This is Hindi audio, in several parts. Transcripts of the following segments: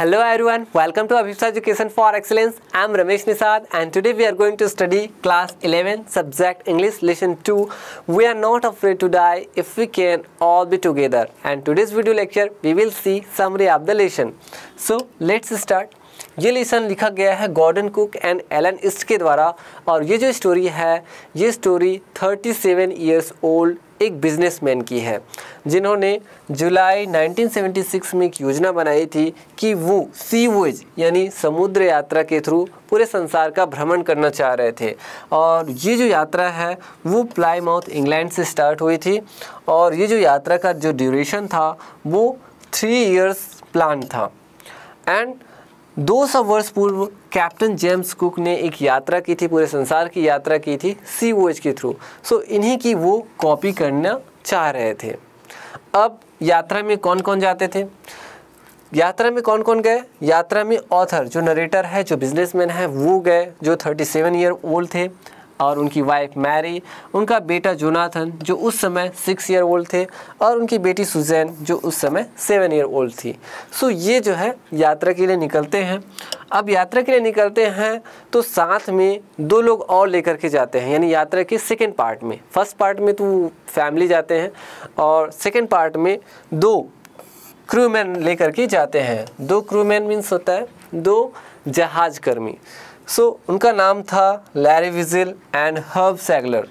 Hello everyone, welcome to Abhishek Education for Excellence. I am Ramesh Nisad and today we are going to study class 11 subject English lesson 2. We are not afraid to die if we can all be together. And today's video lecture we will see summary of the lesson. So let's start. ये लेसन लिखा गया है Gordon Cook and Alan East के द्वारा और ये जो स्टोरी है ये स्टोरी 37 सेवन ईयर्स ओल्ड एक बिजनेसमैन की है जिन्होंने जुलाई 1976 में एक योजना बनाई थी कि वो सीवेज यानी समुद्र यात्रा के थ्रू पूरे संसार का भ्रमण करना चाह रहे थे और ये जो यात्रा है वो प्लाईमाउथ इंग्लैंड से स्टार्ट हुई थी और ये जो यात्रा का जो ड्यूरेशन था वो थ्री ईयर्स प्लान था एंड दो सौ वर्ष पूर्व कैप्टन जेम्स कुक ने एक यात्रा की थी पूरे संसार की यात्रा की थी सी वोज के थ्रू सो इन्हीं की वो कॉपी करना चाह रहे थे अब यात्रा में कौन कौन जाते थे यात्रा में कौन कौन गए यात्रा में ऑथर जो नरेटर है जो बिजनेसमैन है वो गए जो 37 ईयर ओल्ड थे और उनकी वाइफ मैरी उनका बेटा जोनाथन जो उस समय सिक्स ईयर ओल्ड थे और उनकी बेटी सुजैन जो उस समय सेवन ईयर ओल्ड थी सो ये जो है यात्रा के लिए निकलते हैं अब यात्रा के लिए निकलते हैं तो साथ में दो लोग और लेकर के जाते हैं यानी यात्रा के सेकेंड पार्ट में फर्स्ट पार्ट में तो फैमिली जाते हैं और सेकेंड पार्ट में दो क्रूमैन लेकर के जाते हैं दो क्रूमैन मीन्स होता है दो जहाजकर्मी सो so, उनका नाम था Larry Vigil and Herb Seagal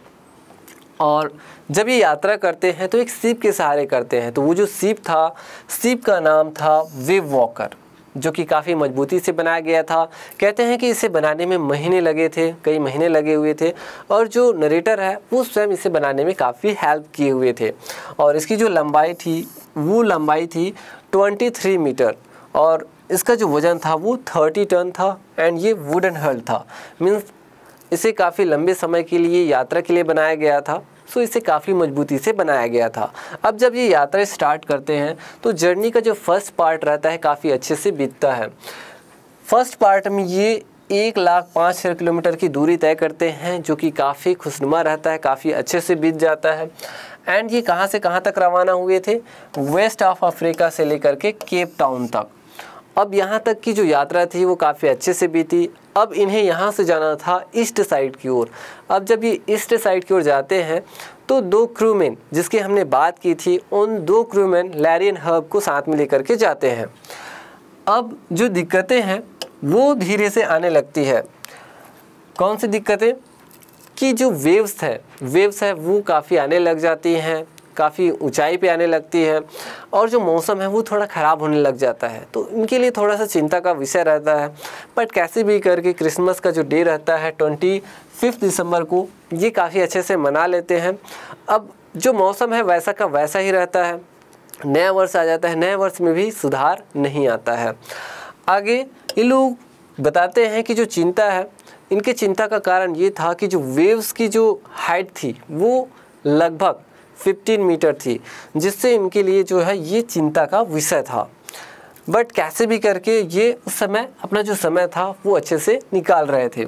और जब ये यात्रा करते हैं तो एक सीप के सहारे करते हैं तो वो जो सीप था सीप का नाम था वेव वॉकर जो कि काफ़ी मजबूती से बनाया गया था कहते हैं कि इसे बनाने में महीने लगे थे कई महीने लगे हुए थे और जो नरेटर है वो स्वयं इसे बनाने में काफ़ी हेल्प किए हुए थे और इसकी जो लंबाई थी वो लंबाई थी 23 मीटर और इसका जो वज़न था वो थर्टी टन था एंड ये वुडन हल था मीन्स इसे काफ़ी लंबे समय के लिए यात्रा के लिए बनाया गया था सो इसे काफ़ी मजबूती से बनाया गया था अब जब ये यात्रा स्टार्ट करते हैं तो जर्नी का जो फर्स्ट पार्ट रहता है काफ़ी अच्छे से बीतता है फर्स्ट पार्ट में ये एक लाख पाँच हज़ार किलोमीटर की दूरी तय करते हैं जो कि काफ़ी खुशनुमा रहता है काफ़ी अच्छे से बीत जाता है एंड ये कहाँ से कहाँ तक रवाना हुए थे वेस्ट ऑफ अफ्रीका से लेकर के केप टाउन तक अब यहाँ तक की जो यात्रा थी वो काफ़ी अच्छे से बीती अब इन्हें यहाँ से जाना था ईस्ट साइड की ओर अब जब ये ईस्ट साइड की ओर जाते हैं तो दो क्रूमैन जिसकी हमने बात की थी उन दो क्रूमैन लैरियन हर्ब को साथ में लेकर के जाते हैं अब जो दिक्कतें हैं वो धीरे से आने लगती है कौन सी दिक्कतें कि जो वेव्स है वेव्स है वो काफ़ी आने लग जाती हैं काफ़ी ऊंचाई पे आने लगती है और जो मौसम है वो थोड़ा ख़राब होने लग जाता है तो इनके लिए थोड़ा सा चिंता का विषय रहता है बट कैसे भी करके क्रिसमस का जो डे रहता है ट्वेंटी फिफ्थ दिसंबर को ये काफ़ी अच्छे से मना लेते हैं अब जो मौसम है वैसा का वैसा ही रहता है नया वर्ष आ जाता है नए वर्ष में भी सुधार नहीं आता है आगे ये लोग बताते हैं कि जो चिंता है इनके चिंता का कारण ये था कि जो वेव्स की जो हाइट थी वो लगभग 15 मीटर थी जिससे इनके लिए जो है ये चिंता का विषय था बट कैसे भी करके ये उस समय अपना जो समय था वो अच्छे से निकाल रहे थे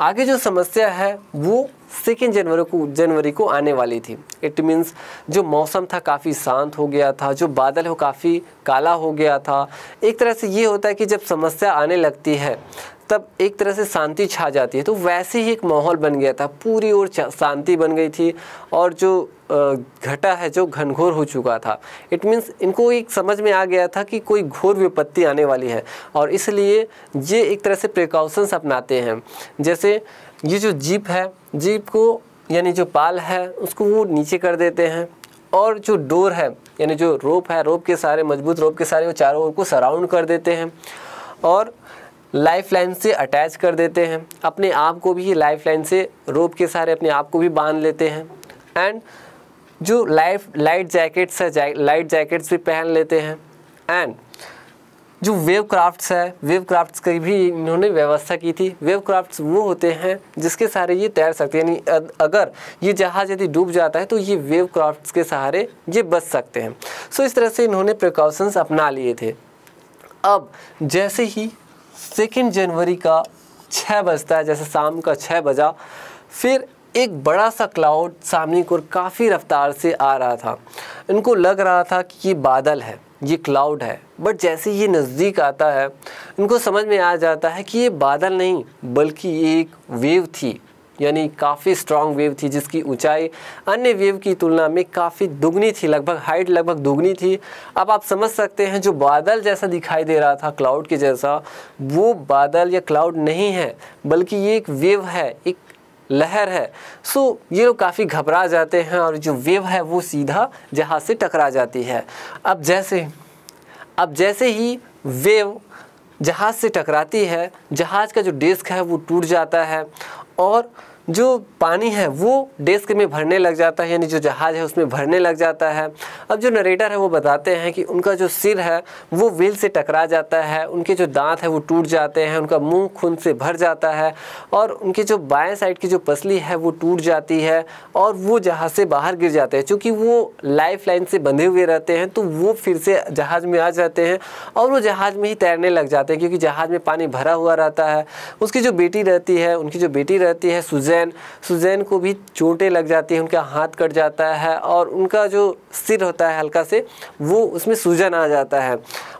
आगे जो समस्या है वो सेकेंड जनवरी को जनवरी को आने वाली थी इट मीन्स जो मौसम था काफ़ी शांत हो गया था जो बादल हो काफ़ी काला हो गया था एक तरह से ये होता है कि जब समस्या आने लगती है तब एक तरह से शांति छा जाती है तो वैसे ही एक माहौल बन गया था पूरी ओर शांति बन गई थी और जो घटा है जो घनघोर हो चुका था इट मीन्स इनको एक समझ में आ गया था कि कोई घोर विपत्ति आने वाली है और इसलिए ये एक तरह से प्रिकॉशंस अपनाते हैं जैसे ये जो जीप है जीप को यानी जो पाल है उसको वो नीचे कर देते हैं और जो डोर है यानी जो रोप है रोप के सारे मजबूत रोप के सारे वो चारों ओर को सराउंड कर देते हैं और लाइफ लाइन से अटैच कर देते हैं अपने आप को भी लाइफ लाइन से रोप के सहारे अपने आप को भी बांध लेते हैं एंड जो लाइफ लाइट जैकेट्स है जै, लाइट जैकेट्स भी पहन लेते हैं एंड जो वेव क्राफ्ट्स है वेव क्राफ्ट्स की भी इन्होंने व्यवस्था की थी वेव क्राफ्ट्स वो होते हैं जिसके सहारे ये तैर सकते हैं यानी अगर ये जहाज़ यदि डूब जाता है तो ये वेव क्राफ्ट्स के सहारे ये बच सकते हैं सो इस तरह से इन्होंने प्रिकॉशंस अपना लिए थे अब जैसे ही सेकेंड जनवरी का छः बजता है जैसे शाम का छः बजा फिर एक बड़ा सा क्लाउड सामने को काफ़ी रफ्तार से आ रहा था इनको लग रहा था कि ये बादल है ये क्लाउड है बट जैसे ये नज़दीक आता है इनको समझ में आ जाता है कि ये बादल नहीं बल्कि ये एक वेव थी यानी काफ़ी स्ट्रांग वेव थी जिसकी ऊंचाई अन्य वेव की तुलना में काफ़ी दुगनी थी लगभग हाइट लगभग दुगनी थी अब आप समझ सकते हैं जो बादल जैसा दिखाई दे रहा था क्लाउड के जैसा वो बादल या क्लाउड नहीं है बल्कि ये एक वेव है एक लहर है सो ये लोग काफ़ी घबरा जाते हैं और जो वेव है वो सीधा जहाज़ से टकरा जाती है अब जैसे अब जैसे ही वेव जहाज़ से टकराती है जहाज़ का जो डिस्क है वो टूट जाता है और जो पानी है वो डेस्क में भरने लग जाता है यानी जो जहाज़ है उसमें भरने लग जाता है अब जो नरेटर है वो बताते हैं कि उनका जो सिर है वो व्हील से टकरा जाता है उनके जो दांत है वो टूट जाते हैं उनका मुंह खून से भर जाता है और उनके जो बाएं साइड की जो पसली है वो टूट जाती है और वो जहाज़ से बाहर गिर जाते हैं चूँकि वो लाइफ लाइन से बंधे हुए रहते हैं तो वो फिर से जहाज़ में आ जाते हैं और वो जहाज़ में ही तैरने लग जाते हैं क्योंकि जहाज़ में पानी भरा हुआ रहता है उसकी जो बेटी रहती है उनकी जो बेटी रहती है सुजय सुजैन सुजैन को भी चोटें लग जाती हैं उनका हाथ कट जाता है और उनका जो सिर होता है हल्का से वो उसमें सूजन आ जाता है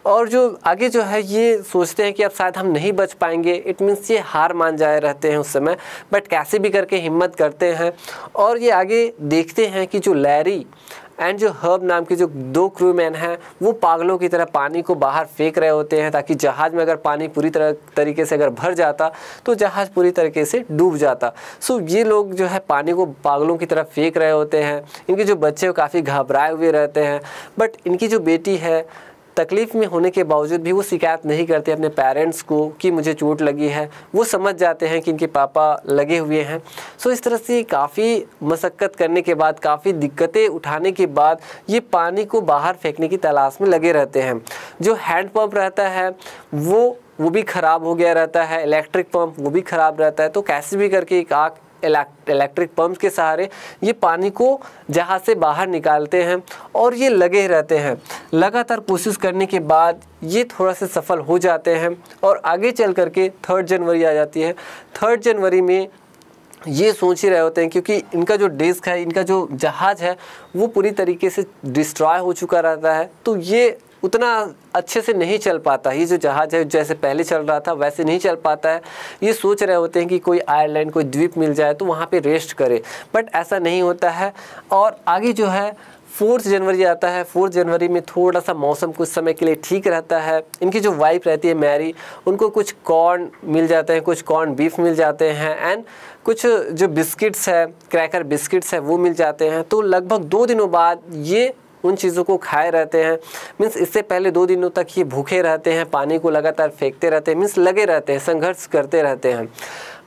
और जो आगे जो है ये सोचते हैं कि अब शायद हम नहीं बच पाएंगे इट मीन्स ये हार मान जाए रहते हैं उस समय बट कैसे भी करके हिम्मत करते हैं और ये आगे देखते हैं कि जो लैरी एंड जो हर्ब नाम के जो दो क्रू मैन हैं वो पागलों की तरह पानी को बाहर फेंक रहे होते हैं ताकि जहाज़ में अगर पानी पूरी तरह तरीके से अगर भर जाता तो जहाज़ पूरी तरीके से डूब जाता सो ये लोग जो है पानी को पागलों की तरह फेंक रहे होते हैं इनके जो बच्चे वो काफ़ी घबराए हुए रहते हैं बट इनकी जो बेटी है तकलीफ़ में होने के बावजूद भी वो शिकायत नहीं करते अपने पेरेंट्स को कि मुझे चोट लगी है वो समझ जाते हैं कि इनके पापा लगे हुए हैं सो इस तरह से काफ़ी मशक्क़त करने के बाद काफ़ी दिक्कतें उठाने के बाद ये पानी को बाहर फेंकने की तलाश में लगे रहते हैं जो हैंडपम्प रहता है वो वो भी ख़राब हो गया रहता है इलेक्ट्रिक पंप वो भी ख़राब रहता है तो कैसे भी करके एक आग इलेक्ट्रिक पंप के सहारे ये पानी को जहाज से बाहर निकालते हैं और ये लगे रहते हैं लगातार कोशिश करने के बाद ये थोड़ा सा सफल हो जाते हैं और आगे चल करके थर्ड जनवरी आ जाती है थर्ड जनवरी में ये सोच ही रहे होते हैं क्योंकि इनका जो डिस्क है इनका जो जहाज़ है वो पूरी तरीके से डिस्ट्रॉय हो चुका रहता है तो ये उतना अच्छे से नहीं चल पाता ये जो जहाज़ है जैसे पहले चल रहा था वैसे नहीं चल पाता है ये सोच रहे होते हैं कि कोई आयरलैंड कोई द्वीप मिल जाए तो वहाँ पे रेस्ट करे बट ऐसा नहीं होता है और आगे जो है फोर्थ जनवरी आता है फोर्थ जनवरी में थोड़ा सा मौसम कुछ समय के लिए ठीक रहता है इनकी जो वाइफ रहती है मैरी उनको कुछ कॉर्न मिल जाते हैं कुछ कॉर्न बीफ मिल जाते हैं एंड कुछ जो बिस्किट्स है क्रैकर बिस्किट्स है वो मिल जाते हैं तो लगभग दो दिनों बाद ये उन चीज़ों को खाए रहते हैं मीन्स इससे पहले दो दिनों तक ये भूखे रहते हैं पानी को लगातार फेंकते रहते हैं मीन्स लगे रहते हैं संघर्ष करते रहते हैं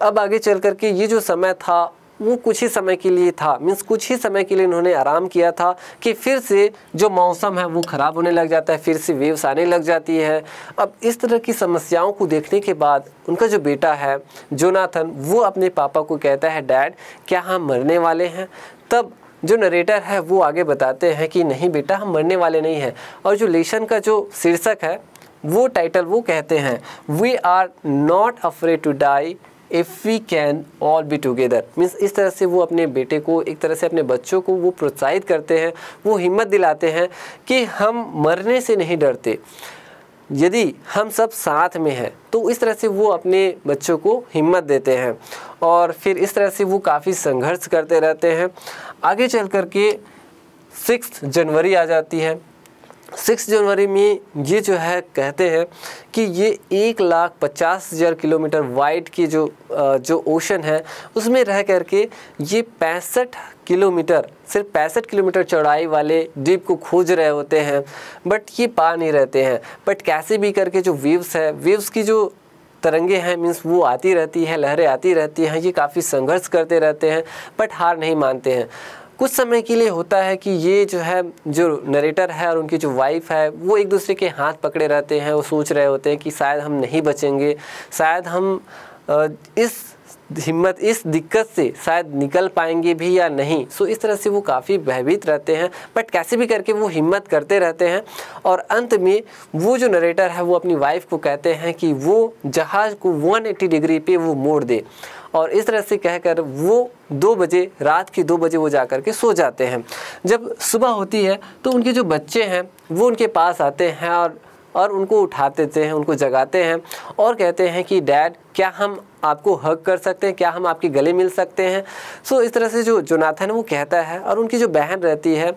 अब आगे चल कर के ये जो समय था वो कुछ ही समय के लिए था मीन्स कुछ ही समय के लिए इन्होंने आराम किया था कि फिर से जो मौसम है वो ख़राब होने लग जाता है फिर से वेव्स आने लग जाती है अब इस तरह की समस्याओं को देखने के बाद उनका जो बेटा है जोनाथन वो अपने पापा को कहता है डैड क्या हम मरने वाले हैं तब जो नरेटर है वो आगे बताते हैं कि नहीं बेटा हम मरने वाले नहीं हैं और जो लेशन का जो शीर्षक है वो टाइटल वो कहते हैं we are not afraid to die if we can all be together means इस तरह से वो अपने बेटे को एक तरह से अपने बच्चों को वो प्रोत्साहित करते हैं वो हिम्मत दिलाते हैं कि हम मरने से नहीं डरते यदि हम सब साथ में हैं तो इस तरह से वो अपने बच्चों को हिम्मत देते हैं और फिर इस तरह से वो काफ़ी संघर्ष करते रहते हैं आगे चल कर के सिक्स जनवरी आ जाती है सिक्स जनवरी में ये जो है कहते हैं कि ये एक लाख पचास हज़ार किलोमीटर वाइड की जो जो ओशन है उसमें रह कर के ये पैंसठ किलोमीटर सिर्फ पैंसठ किलोमीटर चौड़ाई वाले द्वीप को खोज रहे होते हैं बट ये पा नहीं रहते हैं बट कैसे भी करके जो वेव्स है वेव्स की जो तरंगे हैं मीन्स वो आती रहती हैं लहरें आती रहती हैं ये काफ़ी संघर्ष करते रहते हैं बट हार नहीं मानते हैं कुछ समय के लिए होता है कि ये जो है जो नरेटर है और उनकी जो वाइफ है वो एक दूसरे के हाथ पकड़े रहते हैं वो सोच रहे होते हैं कि शायद हम नहीं बचेंगे शायद हम इस हिम्मत इस दिक्कत से शायद निकल पाएंगे भी या नहीं सो इस तरह से वो काफ़ी भयभीत रहते हैं बट कैसे भी करके वो हिम्मत करते रहते हैं और अंत में वो जो नरेटर है वो अपनी वाइफ को कहते हैं कि वो जहाज़ को 180 डिग्री पे वो मोड़ दे और इस तरह से कहकर वो दो बजे रात के दो बजे वो जा कर के सो जाते हैं जब सुबह होती है तो उनके जो बच्चे हैं वो उनके पास आते हैं और और उनको उठा देते हैं उनको जगाते हैं और कहते हैं कि डैड क्या हम आपको हक कर सकते हैं क्या हम आपके गले मिल सकते हैं सो इस तरह से जो जोनाथन वो कहता है और उनकी जो बहन रहती है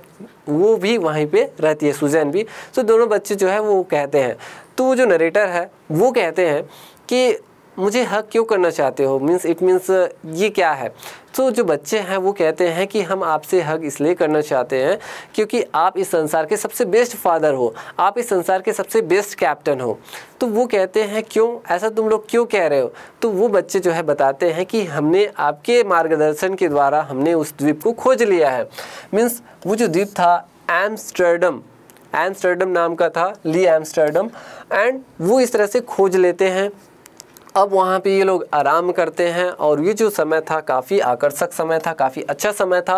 वो भी वहीं पे रहती है सुजैन भी सो दोनों बच्चे जो है वो कहते हैं तो वो जो नरेटर है वो कहते हैं कि मुझे हक क्यों करना चाहते हो मीन्स इट मीन्स ये क्या है तो जो बच्चे हैं वो कहते हैं कि हम आपसे हक इसलिए करना चाहते हैं क्योंकि आप इस संसार के सबसे बेस्ट फादर हो आप इस संसार के सबसे बेस्ट कैप्टन हो तो वो कहते हैं क्यों ऐसा तुम लोग क्यों कह रहे हो तो वो बच्चे जो है बताते हैं कि हमने आपके मार्गदर्शन के द्वारा हमने उस द्वीप को खोज लिया है मीन्स वो जो द्वीप था एम्स्टर्डम एम्स्टर्डम नाम का था ली एम्स्टर्डम एंड वो इस तरह से खोज लेते हैं अब वहाँ पे ये लोग आराम करते हैं और ये जो समय था काफ़ी आकर्षक समय था काफ़ी अच्छा समय था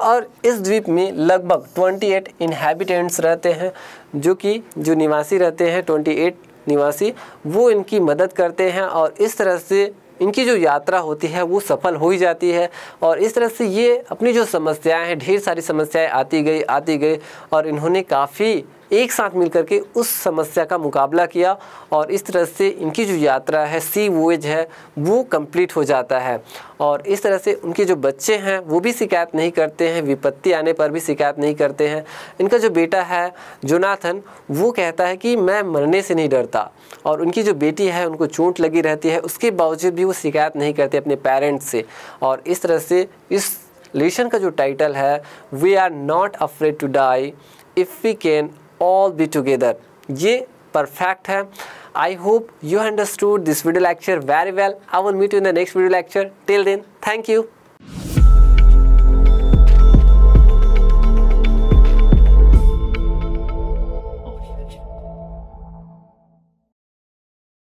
और इस द्वीप में लगभग 28 इन्हेबिटेंट्स रहते हैं जो कि जो निवासी रहते हैं 28 निवासी वो इनकी मदद करते हैं और इस तरह से इनकी जो यात्रा होती है वो सफल हो ही जाती है और इस तरह से ये अपनी जो समस्याएँ हैं ढेर सारी समस्याएँ आती गई आती गई और इन्होंने काफ़ी एक साथ मिलकर के उस समस्या का मुकाबला किया और इस तरह से इनकी जो यात्रा है सी वोज है वो कंप्लीट हो जाता है और इस तरह से उनके जो बच्चे हैं वो भी शिकायत नहीं करते हैं विपत्ति आने पर भी शिकायत नहीं करते हैं इनका जो बेटा है जोनाथन वो कहता है कि मैं मरने से नहीं डरता और उनकी जो बेटी है उनको चोट लगी रहती है उसके बावजूद भी वो शिकायत नहीं करते अपने पेरेंट्स से और इस तरह से इस लेशन का जो टाइटल है we are not afraid to die if we can all be together Ye perfect I hope you understood this video lecture very well. I will meet you in the next video lecture. Till then, thank you.